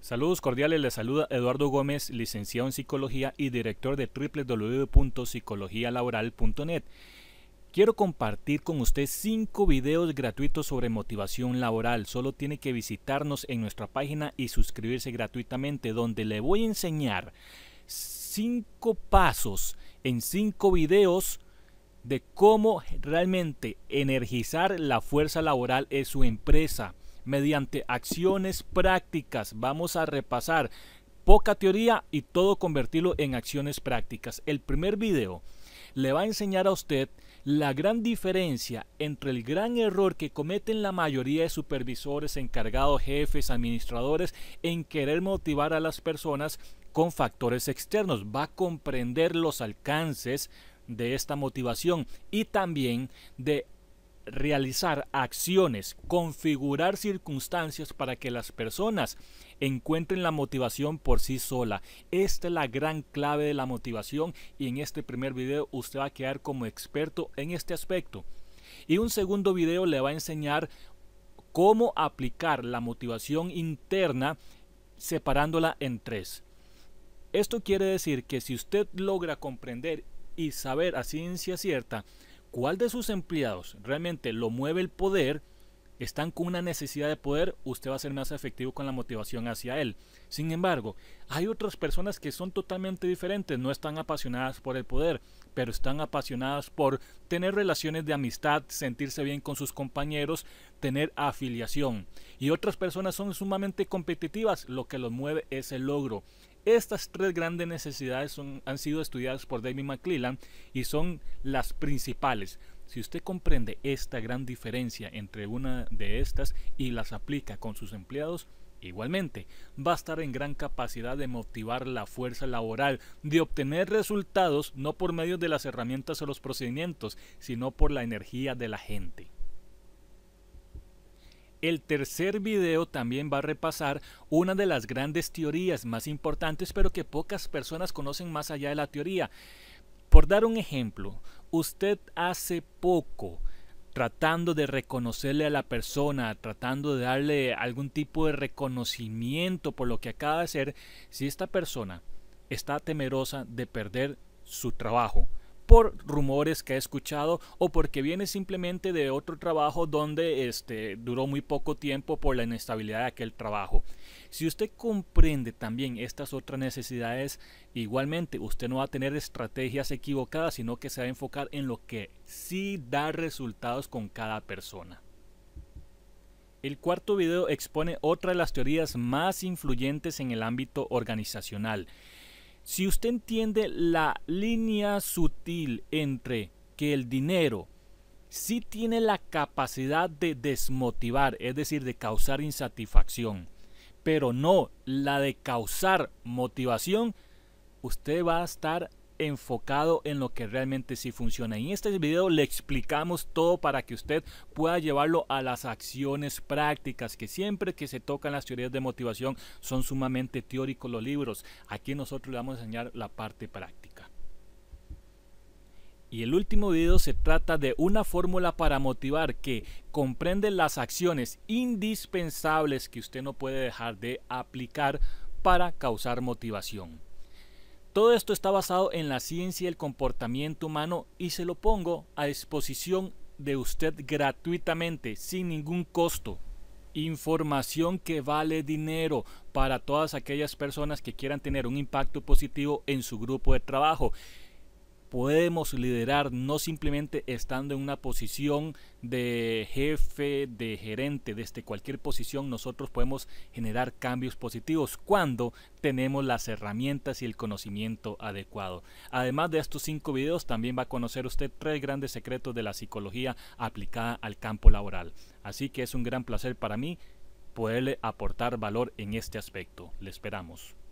Saludos cordiales, les saluda Eduardo Gómez, licenciado en psicología y director de www.psicologialaboral.net. Quiero compartir con usted cinco videos gratuitos sobre motivación laboral. Solo tiene que visitarnos en nuestra página y suscribirse gratuitamente, donde le voy a enseñar cinco pasos en cinco videos de cómo realmente energizar la fuerza laboral en su empresa mediante acciones prácticas. Vamos a repasar poca teoría y todo convertirlo en acciones prácticas. El primer video le va a enseñar a usted la gran diferencia entre el gran error que cometen la mayoría de supervisores, encargados, jefes, administradores en querer motivar a las personas con factores externos. Va a comprender los alcances de esta motivación y también de realizar acciones, configurar circunstancias para que las personas encuentren la motivación por sí sola. Esta es la gran clave de la motivación y en este primer video usted va a quedar como experto en este aspecto. Y un segundo video le va a enseñar cómo aplicar la motivación interna separándola en tres. Esto quiere decir que si usted logra comprender y saber a ciencia cierta cuál de sus empleados realmente lo mueve el poder, están con una necesidad de poder, usted va a ser más efectivo con la motivación hacia él. Sin embargo, hay otras personas que son totalmente diferentes, no están apasionadas por el poder, pero están apasionadas por tener relaciones de amistad, sentirse bien con sus compañeros, tener afiliación. Y otras personas son sumamente competitivas, lo que los mueve es el logro, estas tres grandes necesidades han sido estudiadas por David McClellan y son las principales. Si usted comprende esta gran diferencia entre una de estas y las aplica con sus empleados, igualmente va a estar en gran capacidad de motivar la fuerza laboral, de obtener resultados no por medio de las herramientas o los procedimientos, sino por la energía de la gente. El tercer video también va a repasar una de las grandes teorías más importantes, pero que pocas personas conocen más allá de la teoría. Por dar un ejemplo, usted hace poco tratando de reconocerle a la persona, tratando de darle algún tipo de reconocimiento por lo que acaba de hacer, si esta persona está temerosa de perder su trabajo, por rumores que ha escuchado o porque viene simplemente de otro trabajo donde este, duró muy poco tiempo por la inestabilidad de aquel trabajo. Si usted comprende también estas otras necesidades, igualmente usted no va a tener estrategias equivocadas, sino que se va a enfocar en lo que sí da resultados con cada persona. El cuarto video expone otra de las teorías más influyentes en el ámbito organizacional, si usted entiende la línea sutil entre que el dinero sí tiene la capacidad de desmotivar, es decir, de causar insatisfacción, pero no la de causar motivación, usted va a estar enfocado en lo que realmente sí funciona. en este video le explicamos todo para que usted pueda llevarlo a las acciones prácticas, que siempre que se tocan las teorías de motivación son sumamente teóricos los libros. Aquí nosotros le vamos a enseñar la parte práctica. Y el último video se trata de una fórmula para motivar que comprende las acciones indispensables que usted no puede dejar de aplicar para causar motivación. Todo esto está basado en la ciencia y el comportamiento humano y se lo pongo a disposición de usted gratuitamente, sin ningún costo. Información que vale dinero para todas aquellas personas que quieran tener un impacto positivo en su grupo de trabajo podemos liderar no simplemente estando en una posición de jefe, de gerente, desde cualquier posición nosotros podemos generar cambios positivos cuando tenemos las herramientas y el conocimiento adecuado. Además de estos cinco videos también va a conocer usted tres grandes secretos de la psicología aplicada al campo laboral. Así que es un gran placer para mí poderle aportar valor en este aspecto. Le esperamos.